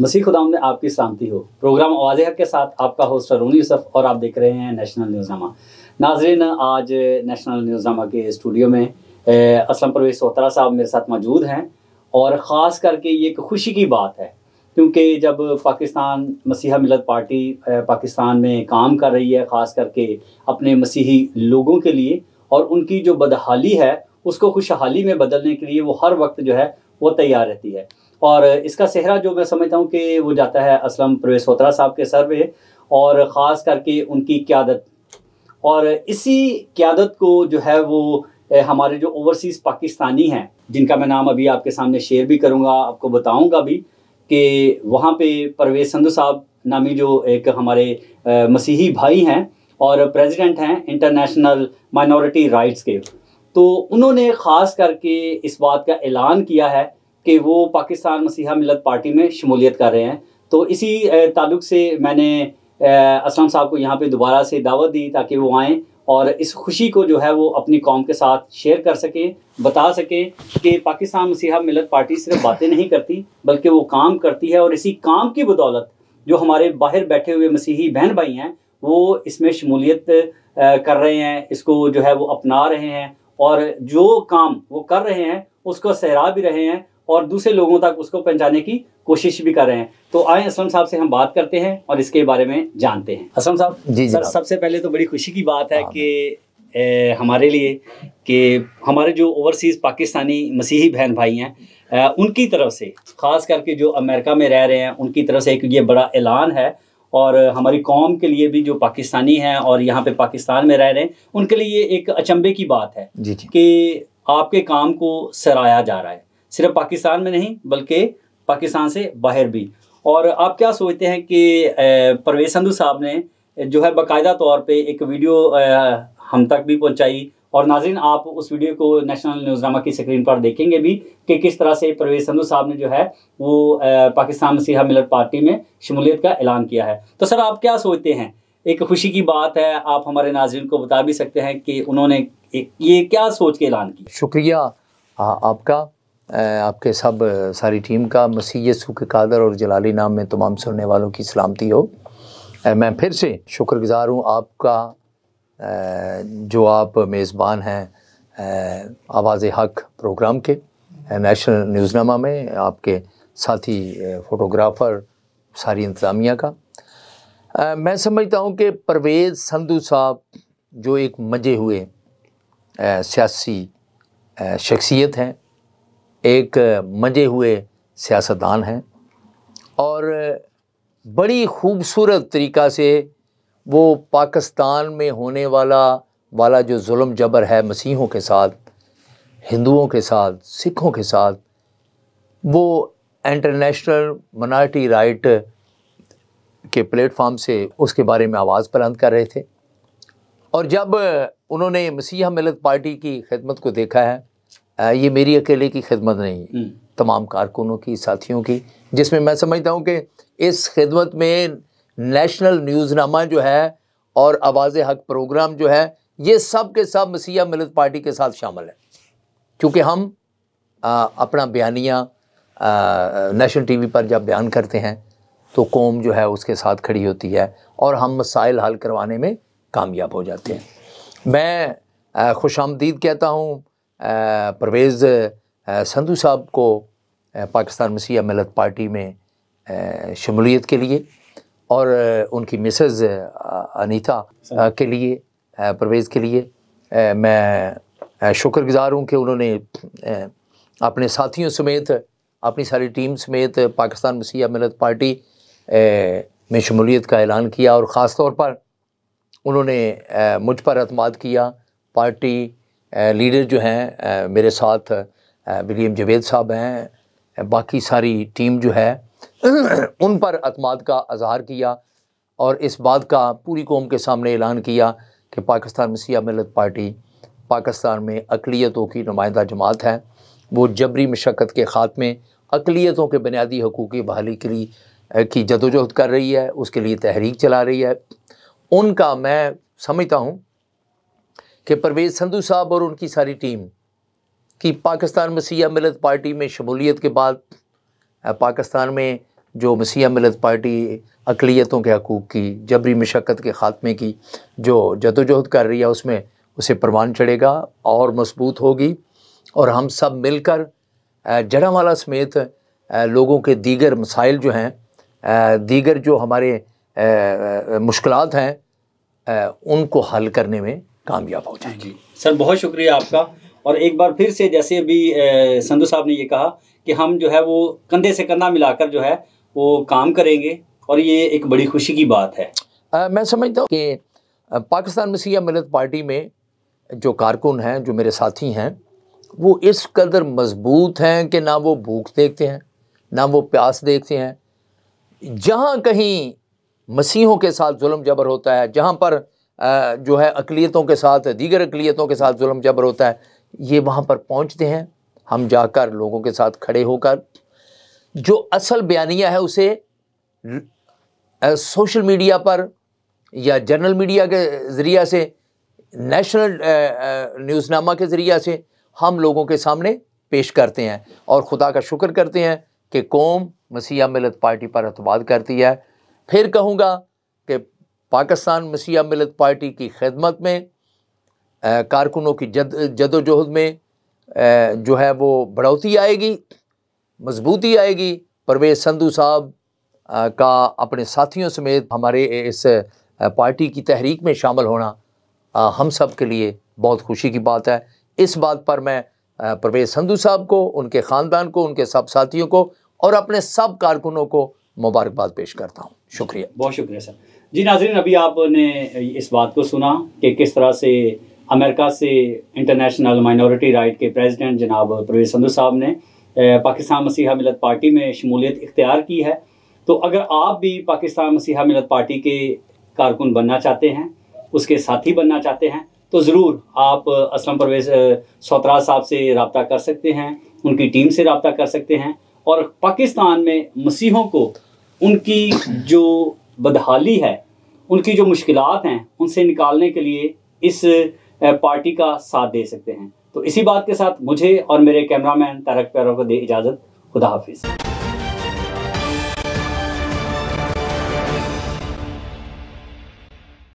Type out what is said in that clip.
मसीह खुदाम ने आपकी शांति हो प्रोग्राम आवाज़ हक के साथ आपका होस्ट अरुण यूसफ और आप देख रहे हैं नेशनल नामा नाजरीन आज नेशनल नामा के स्टूडियो में असलम परवेज सोहतरा साहब मेरे साथ मौजूद हैं और ख़ास करके ये एक खुशी की बात है क्योंकि जब पाकिस्तान मसीहा मिलत पार्टी पाकिस्तान में काम कर रही है ख़ास करके अपने मसीही लोगों के लिए और उनकी जो बदहाली है उसको खुशहाली में बदलने के लिए वो हर वक्त जो है वो तैयार रहती है और इसका सेहरा जो मैं समझता हूँ कि वो जाता है असलम परवेज होत्रा साहब के सर पे और ख़ास करके उनकी क्यादत और इसी क्यादत को जो है वो हमारे जो ओवरसीज़ पाकिस्तानी हैं जिनका मैं नाम अभी आपके सामने शेयर भी करूँगा आपको बताऊँगा भी कि वहाँ पे परवेज संधु साहब नामी जो एक हमारे मसीही भाई हैं और प्रेसिडेंट हैं इंटरनेशनल माइनॉरिटी राइट्स के तो उन्होंने ख़ास करके इस बात का ऐलान किया है कि वो पाकिस्तान मसीहा मिलत पार्टी में शमूलियत कर रहे हैं तो इसी ताल्लुक से मैंने असलम साहब को यहाँ पे दोबारा से दावत दी ताकि वो आएँ और इस खुशी को जो है वो अपनी कौम के साथ शेयर कर सकें बता सकें कि पाकिस्तान मसीहा मिलत पार्टी सिर्फ बातें नहीं करती बल्कि वो काम करती है और इसी काम की बदौलत जो हमारे बाहर बैठे हुए मसीही बहन भाई हैं वो इसमें शमूलियत कर रहे हैं इसको जो है वो अपना रहे हैं और जो काम वो कर रहे हैं उसको सहरा भी रहे हैं और दूसरे लोगों तक उसको पहुंचाने की कोशिश भी कर रहे हैं तो आए असलम साहब से हम बात करते हैं और इसके बारे में जानते हैं असलम साहब जी सर सबसे पहले तो बड़ी खुशी की बात है हाँ, कि ए, हमारे लिए कि हमारे जो ओवरसीज़ पाकिस्तानी मसीही बहन भाई हैं ए, उनकी तरफ से ख़ास करके जो अमेरिका में रह रहे हैं उनकी तरफ से एक ये बड़ा ऐलान है और हमारी कौम के लिए भी जो पाकिस्तानी हैं और यहाँ पे पाकिस्तान में रह रहे हैं उनके लिए एक अचंभे की बात है कि आपके काम को सराया जा रहा है सिर्फ पाकिस्तान में नहीं बल्कि पाकिस्तान से बाहर भी और आप क्या सोचते हैं कि परवेज संधु साहब ने जो है बाकायदा तौर पे एक वीडियो हम तक भी पहुंचाई और नाजिन आप उस वीडियो को नेशनल न्यूज़नामा की स्क्रीन पर देखेंगे भी कि किस तरह से परवेज संधु साहब ने जो है वो पाकिस्तान मसीहा मिलत पार्टी में शमूलियत का ऐलान किया है तो सर आप क्या सोचते हैं एक खुशी की बात है आप हमारे नाजरन को बता भी सकते हैं कि उन्होंने ये क्या सोच के ऐलान किया शुक्रिया आपका आपके सब सारी टीम का मसीह सुख के कादर और जलाली नाम में तमाम सुनने वालों की सलामती हो मैं फिर से शुक्रगुज़ार हूँ आपका जो आप मेज़बान हैं आवाज़ हक प्रोग्राम के नेशनल न्यूज़नामा में आपके साथी फ़ोटोग्राफ़र सारी इंतज़ामिया का मैं समझता हूँ कि परवेज़ संधू साहब जो एक मजे हुए सियासी शख्सियत हैं एक मजे हुए सियासतदान हैं और बड़ी खूबसूरत तरीक़ा से वो पाकिस्तान में होने वाला वाला जो जुल्म जबर है मसीहों के साथ हिंदुओं के साथ सिखों के साथ वो इंटरनेशनल मनाटी राइट के प्लेटफार्म से उसके बारे में आवाज़ बुलंद कर रहे थे और जब उन्होंने मसीहा मिलत पार्टी की खिदमत को देखा है ये मेरी अकेले की खिदमत नहीं हम्म। तमाम कारकुनों की साथियों की जिसमें मैं समझता हूँ कि इस खिदमत में नेशनल न्यूज़नामा जो है और आवाज़ हक प्रोग्राम जो है ये सब के सब मसीहा मिलत पार्टी के साथ शामिल है क्योंकि हम आ, अपना बयानिया नेशनल टीवी पर जब बयान करते हैं तो कौम जो है उसके साथ खड़ी होती है और हम मसाइल हल करवाने में कामयाब हो जाते हैं मैं खुश आमदीद कहता हूँ परवेज़ संधु साहब को पाकिस्तान मसीह मिलत पार्टी में शमूलियत के लिए और उनकी मिसेज़ अनीता के लिए परवेज़ के लिए मैं शुक्रगुज़ार हूँ कि उन्होंने अपने साथियों समेत अपनी सारी टीम समेत पाकिस्तान मसीह मिलत पार्टी में शमूलियत का ऐलान किया और ख़ास तौर पर उन्होंने मुझ पर अतमाद किया पार्टी लीडर जो हैं मेरे साथ विलियम जवेद साहब हैं बाकी सारी टीम जो है उन पर अतमाद का अजहार किया और इस बात का पूरी कौम के सामने ऐलान किया कि पाकिस्तान सिया मिलत पार्टी पाकिस्तान में अकलीतों की नुमाइंदा जमात है वो जबरी मशक्क़त के ख़ात्मे अकलीतों के बुनियादी हकूक़ की बहाली के लिए की जदोजहद कर रही है उसके लिए तहरीक चला रही है उनका मैं समझता हूँ कि परवेज़ संधू साहब और उनकी सारी टीम की पाकिस्तान मसीहा मिलत पार्टी में शमूलियत के बाद पाकिस्तान में जो मसीहा मिलत पार्टी अकलीतों के हकूक़ की जबरी मशक्क़त के ख़ात्मे की जो जदोजहद कर रही है उसमें उसे परवान चढ़ेगा और मजबूत होगी और हम सब मिलकर जड़ावाला समेत लोगों के दीगर मसाइल जो हैं दीगर जो हमारे मुश्किल हैं उनको हल करने में कामयाब हो जाएंगे सर बहुत शुक्रिया आपका और एक बार फिर से जैसे अभी संधु साहब ने ये कहा कि हम जो है वो कंधे से कंधा मिलाकर जो है वो काम करेंगे और ये एक बड़ी खुशी की बात है आ, मैं समझता हूँ कि पाकिस्तान मसीह मिलत पार्टी में जो कारकुन हैं जो मेरे साथी हैं वो इस कदर मजबूत हैं कि ना वो भूख देखते हैं ना वो प्यास देखते हैं जहाँ कहीं मसीहों के साथ जुल्म जबर होता है जहाँ पर जो है अकलीतों के साथ दीगर अकलीतों के साथ म जबर होता है ये वहाँ पर पहुँचते हैं हम जाकर लोगों के साथ खड़े होकर जो असल बयानिया है उसे सोशल मीडिया पर या जर्नल मीडिया के ज़रिया से नेशनल न्यूज़नामा के ज़रिया से हम लोगों के सामने पेश करते हैं और ख़ुदा का शुक्र करते हैं कि कौम मसीह मिलत पार्टी पर अतबाद करती है फिर कहूँगा कि पाकिस्तान मसीहा मिलत पार्टी की खदमत में कारकुनों की जद जदोजहद में आ, जो है वो बढ़ोतरी आएगी मजबूती आएगी परवेज संधु साहब का अपने साथियों समेत हमारे इस पार्टी की तहरीक में शामिल होना आ, हम सब के लिए बहुत खुशी की बात है इस बात पर मैं परवेज संधु साहब को उनके ख़ानदान को उनके सब साथियों को और अपने सब कारकुनों को मुबारकबाद पेश करता हूँ शुक्रिया बहुत शुक्रिया सर जी नाजरीन अभी आपने इस बात को सुना कि किस तरह से अमेरिका से इंटरनेशनल माइनॉरिटी राइट के प्रेसिडेंट जनाब परवेज संधु साहब ने पाकिस्तान मसीहा मिलत पार्टी में शमूलियत इख्तियार की है तो अगर आप भी पाकिस्तान मसीहा मिलत पार्टी के कारकुन बनना चाहते हैं उसके साथी बनना चाहते हैं तो ज़रूर आप असलम परवेज सौतराज साहब से रबता कर सकते हैं उनकी टीम से रबता कर सकते हैं और पाकिस्तान में मसीहों को उनकी जो बदहाली है उनकी जो मुश्किल हैं उनसे निकालने के लिए इस पार्टी का साथ दे सकते हैं तो इसी बात के साथ मुझे और मेरे कैमरामैन तारक प्यारों को दे इजाज़त खुदा हाफिज़